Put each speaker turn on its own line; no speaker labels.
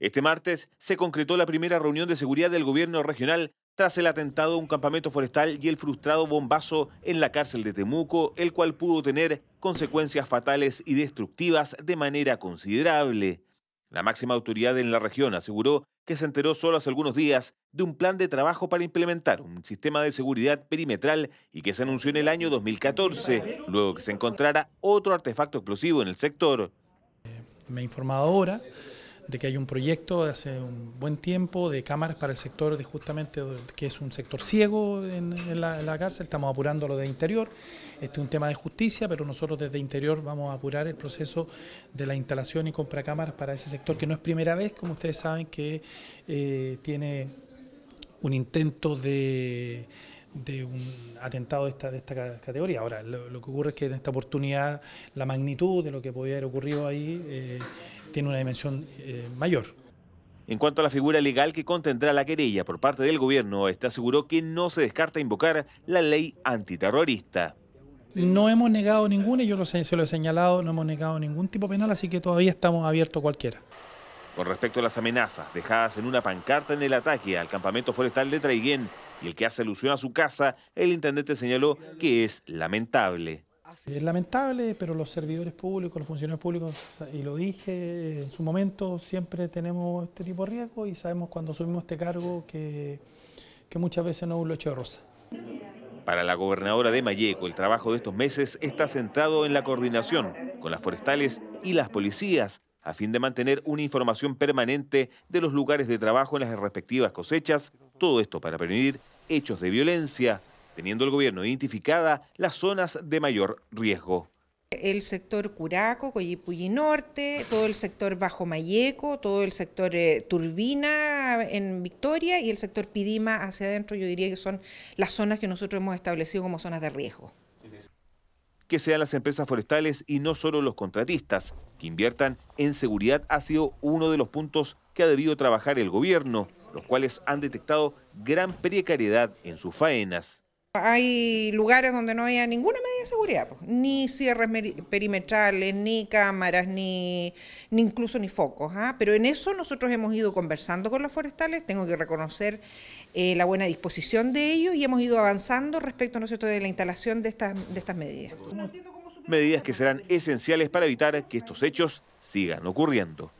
Este martes se concretó la primera reunión de seguridad del gobierno regional tras el atentado a un campamento forestal y el frustrado bombazo en la cárcel de Temuco, el cual pudo tener consecuencias fatales y destructivas de manera considerable. La máxima autoridad en la región aseguró que se enteró solo hace algunos días de un plan de trabajo para implementar un sistema de seguridad perimetral y que se anunció en el año 2014, luego que se encontrara otro artefacto explosivo en el sector
me he informado ahora de que hay un proyecto de hace un buen tiempo de cámaras para el sector de justamente que es un sector ciego en, la, cárcel, estamos apurando lo de interior, este es un tema de justicia, pero nosotros desde interior vamos a apurar el proceso de la instalación y compra cámaras para ese sector, que no es primera vez, como ustedes saben, que eh, tiene un intento de de un atentado de esta, categoría. Ahora, lo, que ocurre es que en esta oportunidad la magnitud de lo que podía haber ocurrido ahí eh, tiene una dimensión eh, mayor.
En cuanto a la figura legal que contendrá la querella por parte del gobierno, está aseguró que no se descarta invocar la ley antiterrorista.
No hemos negado ninguna, yo se lo he señalado, no hemos negado ningún tipo penal, así que todavía estamos abiertos a cualquiera.
Con respecto a las amenazas dejadas en una pancarta en el ataque al campamento forestal de Traiguén, y el que hace alusión a su casa, el intendente señaló que es lamentable.
Es lamentable, pero los servidores públicos, los funcionarios públicos, y lo dije en su momento, siempre tenemos este tipo de riesgo y sabemos cuando subimos este cargo que, que muchas veces no es un loche de rosa.
Para la gobernadora de Mayeco, el trabajo de estos meses está centrado en la coordinación con las forestales y las policías a fin de mantener una información permanente de los lugares de trabajo en las respectivas cosechas todo esto para prevenir hechos de violencia, teniendo el gobierno identificada las zonas de mayor riesgo.
El sector Curaco, Coyipulli Norte, todo el sector Bajo Mayeco, todo el sector eh, Turbina en Victoria y el sector Pidima hacia adentro, yo diría que son las zonas que nosotros hemos establecido como zonas de riesgo.
Que sean las empresas forestales y no solo los contratistas que inviertan en seguridad ha sido uno de los puntos que ha debido trabajar el gobierno los cuales han detectado gran precariedad en sus faenas.
Hay lugares donde no había ninguna medida de seguridad, ni cierres perimetrales, ni cámaras, ni, ni incluso ni focos. ¿ah? Pero en eso nosotros hemos ido conversando con los forestales, tengo que reconocer eh, la buena disposición de ellos y hemos ido avanzando respecto a de la instalación de estas, de estas medidas.
Medidas que serán esenciales para evitar que estos hechos sigan ocurriendo.